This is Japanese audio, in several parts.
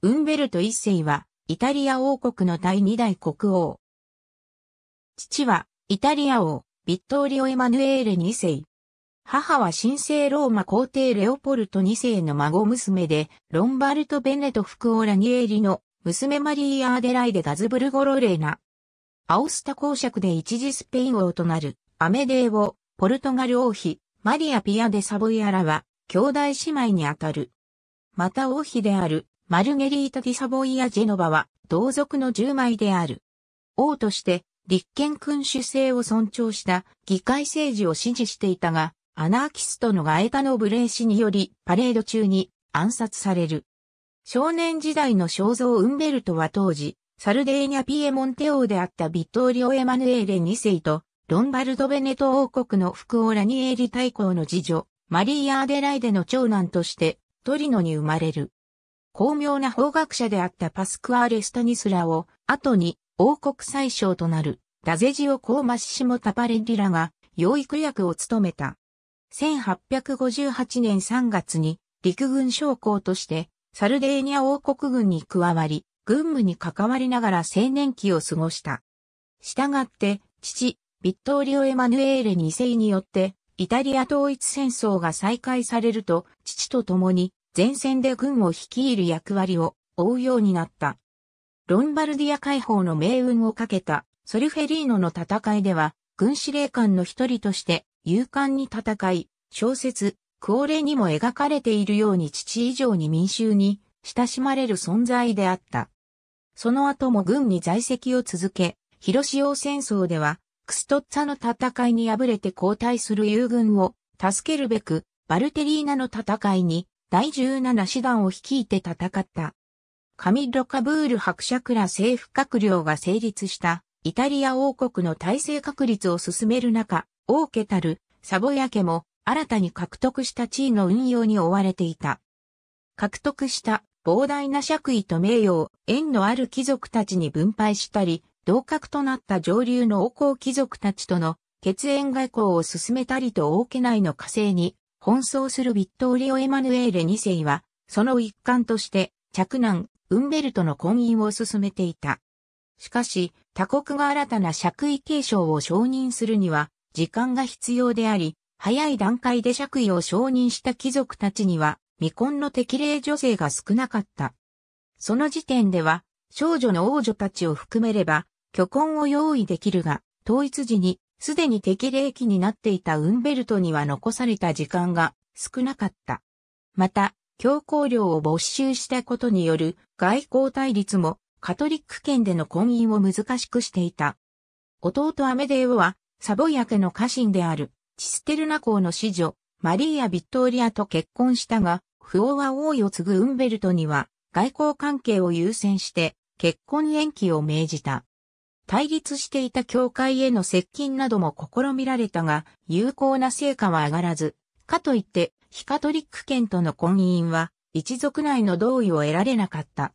ウンベルト一世は、イタリア王国の第二代国王。父は、イタリア王、ビットーリオ・エマヌエーレ二世。母は神聖ローマ皇帝レオポルト二世の孫娘で、ロンバルト・ベネト・フクオラニエリの娘マリー・アーデライデ・ガズブルゴロレーナ。アオスタ公爵で一時スペイン王となる、アメデー王、ポルトガル王妃、マリア・ピア・デ・サボイアラは、兄弟姉妹にあたる。また王妃であるマルゲリータ・ディ・サボイア・ジェノバは同族の10枚である。王として立憲君主制を尊重した議会政治を支持していたが、アナーキストのガエタノ・ブレイ氏によりパレード中に暗殺される。少年時代の肖像ウンベルトは当時、サルデーニャ・ピエモンテ王であったビットーリオ・エマヌエーレ2世と、ロンバルド・ベネト王国の福オラニエーリ大公の次女、マリー・アーデライデの長男として、トリノに生まれる。巧妙な法学者であったパスクアーレ・スタニスラを、後に王国最小となるダゼジオ・コーマシシモ・タパレッリラが、養育役を務めた。1858年3月に陸軍将校としてサルデーニャ王国軍に加わり、軍務に関わりながら青年期を過ごした。したがって、父、ビットーリオ・エマヌエーレ2世によって、イタリア統一戦争が再開されると、父と共に前線で軍を率いる役割を負うようになった。ロンバルディア解放の命運をかけたソルフェリーノの戦いでは、軍司令官の一人として勇敢に戦い、小説、クオレにも描かれているように父以上に民衆に親しまれる存在であった。その後も軍に在籍を続け、広潮戦争では、クストッツァの戦いに敗れて交代する友軍を助けるべく、バルテリーナの戦いに第17師団を率いて戦った。カミロカブール伯爵ら政府閣僚が成立したイタリア王国の体制確立を進める中、王家たるサボヤ家も新たに獲得した地位の運用に追われていた。獲得した膨大な爵位と名誉を縁のある貴族たちに分配したり、同格となった上流の王公貴族たちとの血縁外交を進めたりと王家内の火星に奔走するビットーリオ・エマヌエーレ2世は、その一環として、着難、ウンベルトの婚姻を進めていた。しかし、他国が新たな爵位継承を承認するには、時間が必要であり、早い段階で爵位を承認した貴族たちには、未婚の適齢女性が少なかった。その時点では、少女の王女たちを含めれば、虚婚を用意できるが、統一時にすでに適齢期になっていたウンベルトには残された時間が少なかった。また、教皇領を没収したことによる外交対立もカトリック圏での婚姻を難しくしていた。弟アメデーオはサボイア家の家臣であるチステルナ公の子女マリーア・ビットーリアと結婚したが、不王は王位を継ぐウンベルトには外交関係を優先して結婚延期を命じた。対立していた教会への接近なども試みられたが、有効な成果は上がらず、かといって、ヒカトリック圏との婚姻は、一族内の同意を得られなかった。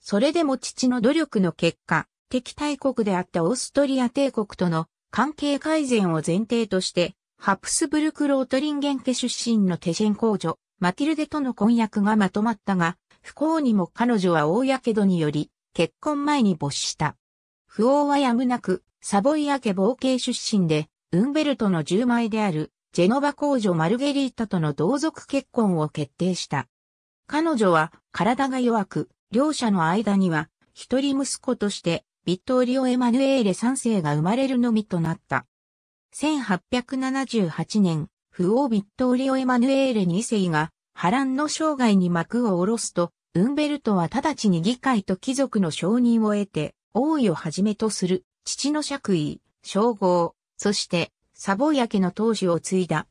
それでも父の努力の結果、敵対国であったオーストリア帝国との関係改善を前提として、ハプスブルクロートリンゲン家出身のテシェン公女、マティルデとの婚約がまとまったが、不幸にも彼女は大火傷により、結婚前に没した。不王はやむなく、サボイア家冒険出身で、ウンベルトの10枚である、ジェノバ公女マルゲリータとの同族結婚を決定した。彼女は体が弱く、両者の間には、一人息子として、ビットーリオ・エマヌエーレ3世が生まれるのみとなった。1878年、不王ビットーリオ・エマヌエーレ2世が、波乱の生涯に幕を下ろすと、ウンベルトは直ちに議会と貴族の承認を得て、王位をはじめとする父の爵位、称号、そしてサボイヤ家の当主を継いだ。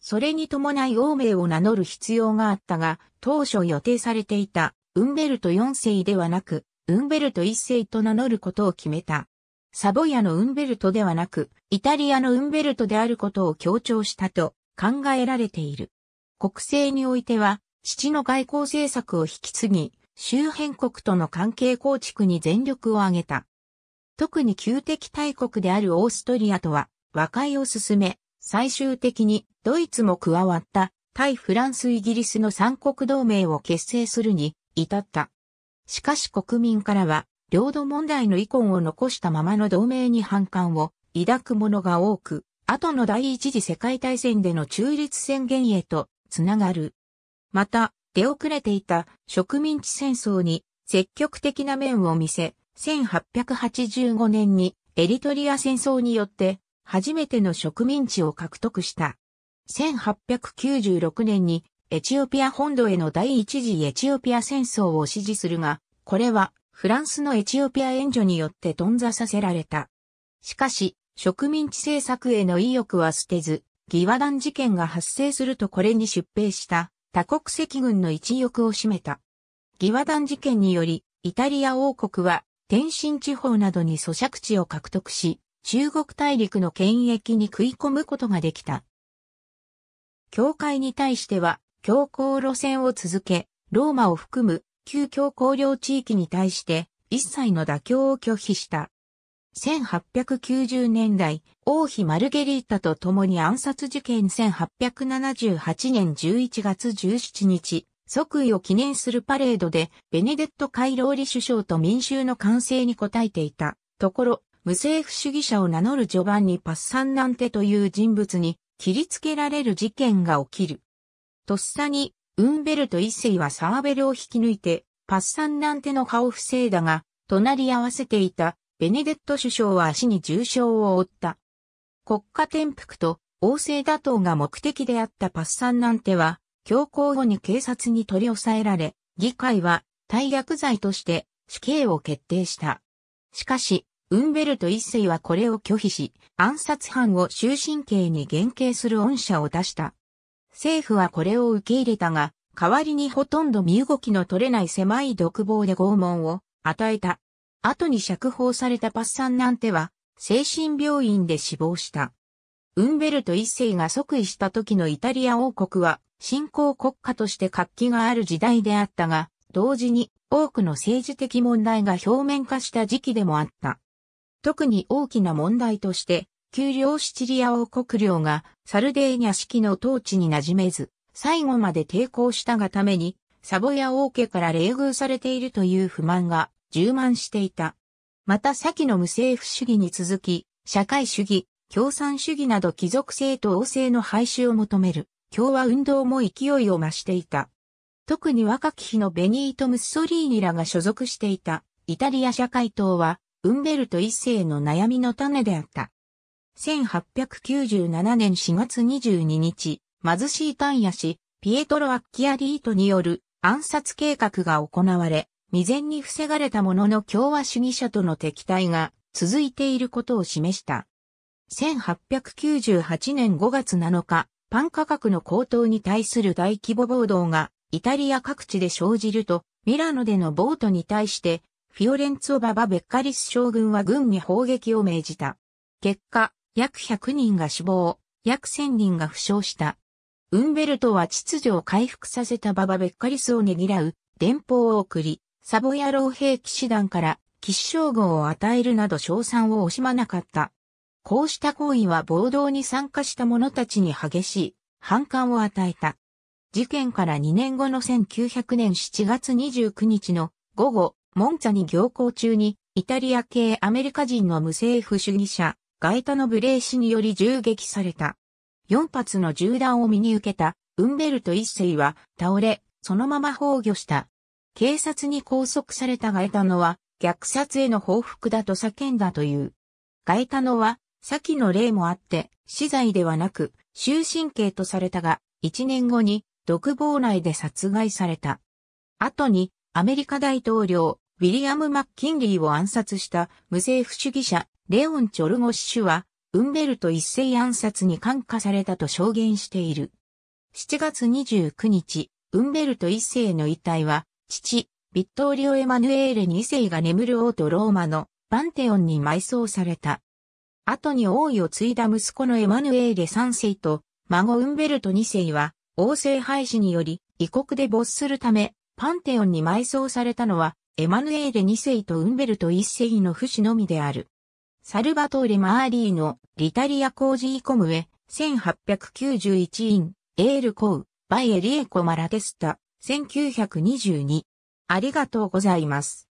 それに伴い王名を名乗る必要があったが、当初予定されていたウンベルト4世ではなく、ウンベルト1世と名乗ることを決めた。サボヤのウンベルトではなく、イタリアのウンベルトであることを強調したと考えられている。国政においては、父の外交政策を引き継ぎ、周辺国との関係構築に全力を挙げた。特に旧敵大国であるオーストリアとは和解を進め、最終的にドイツも加わった対フランスイギリスの三国同盟を結成するに至った。しかし国民からは領土問題の遺恨を残したままの同盟に反感を抱く者が多く、後の第一次世界大戦での中立宣言へとつながる。また、出遅れていた植民地戦争に積極的な面を見せ、1885年にエリトリア戦争によって初めての植民地を獲得した。1896年にエチオピア本土への第一次エチオピア戦争を支持するが、これはフランスのエチオピア援助によって頓挫させられた。しかし、植民地政策への意欲は捨てず、ギワダン事件が発生するとこれに出兵した多国籍軍の一翼を占めた。義和団事件により、イタリア王国は天津地方などに咀嚼地を獲得し、中国大陸の権益に食い込むことができた。教会に対しては、強皇路線を続け、ローマを含む旧教皇領地域に対して、一切の妥協を拒否した。1890年代、王妃マルゲリータと共に暗殺事件1878年11月17日、即位を記念するパレードで、ベネデット・カイローリ首相と民衆の歓声に応えていた。ところ、無政府主義者を名乗る序盤にパッサンなんてという人物に切りつけられる事件が起きる。とっさに、ウンベルト一世はサーベルを引き抜いて、パッサンなんての顔を防いだが、隣り合わせていたベネデット首相は足に重傷を負った。国家転覆と王政打倒が目的であったパッサンなんては、強行後に警察に取り押さえられ、議会は退逆罪として死刑を決定した。しかし、ウンベルト一世はこれを拒否し、暗殺犯を終身刑に減刑する恩赦を出した。政府はこれを受け入れたが、代わりにほとんど身動きの取れない狭い独房で拷問を与えた。後に釈放されたパッサンナンテは、精神病院で死亡した。ウンベルト一世が即位した時のイタリア王国は、新興国家として活気がある時代であったが、同時に多くの政治的問題が表面化した時期でもあった。特に大きな問題として、給料シチリア王国領がサルデーニャ式の統治に馴染めず、最後まで抵抗したがために、サボヤ王家から冷遇されているという不満が充満していた。また先の無政府主義に続き、社会主義、共産主義など貴族性と王政の廃止を求める共和運動も勢いを増していた。特に若き日のベニート・ムッソリーニらが所属していたイタリア社会党は、ウンベルト一世の悩みの種であった。1897年4月22日、貧しい単野氏、ピエトロ・アッキアリートによる暗殺計画が行われ、未然に防がれたものの共和主義者との敵対が続いていることを示した。1898年5月7日、パン価格の高騰に対する大規模暴動がイタリア各地で生じると、ミラノでの暴徒に対して、フィオレンツォ・ババ・ベッカリス将軍は軍に砲撃を命じた。結果、約100人が死亡、約1000人が負傷した。ウンベルトは秩序を回復させたババ・ベッカリスをねぎらう、電報を送り、サボヤロ老兵騎士団から騎士称号を与えるなど賞賛を惜しまなかった。こうした行為は暴動に参加した者たちに激しい反感を与えた。事件から2年後の1900年7月29日の午後、モンツァに行行中に、イタリア系アメリカ人の無政府主義者、ガイタのレイ氏により銃撃された。4発の銃弾を身に受けた、ウンベルト一世は倒れ、そのまま崩御した。警察に拘束されたガエタノは、虐殺への報復だと叫んだという。ガエタノは、先の例もあって、死罪ではなく、終身刑とされたが、1年後に、独房内で殺害された。後に、アメリカ大統領、ウィリアム・マッキンリーを暗殺した無政府主義者、レオン・チョルゴッシュは、ウンベルト一世暗殺に感化されたと証言している。7月29日、ウンベルト一世の遺体は父、ビットーリオ・エマヌエーレ2世が眠る王とローマのパンテオンに埋葬された。後に王位を継いだ息子のエマヌエーレ3世と孫ウンベルト2世は王政廃止により異国で没するためパンテオンに埋葬されたのはエマヌエーレ2世とウンベルト1世の不死のみである。サルバトーレ・マーリーのリタリア・コージー・コムエ、1891イン、エール・コウ、バイエリエコ・マラテスタ。1922。ありがとうございます。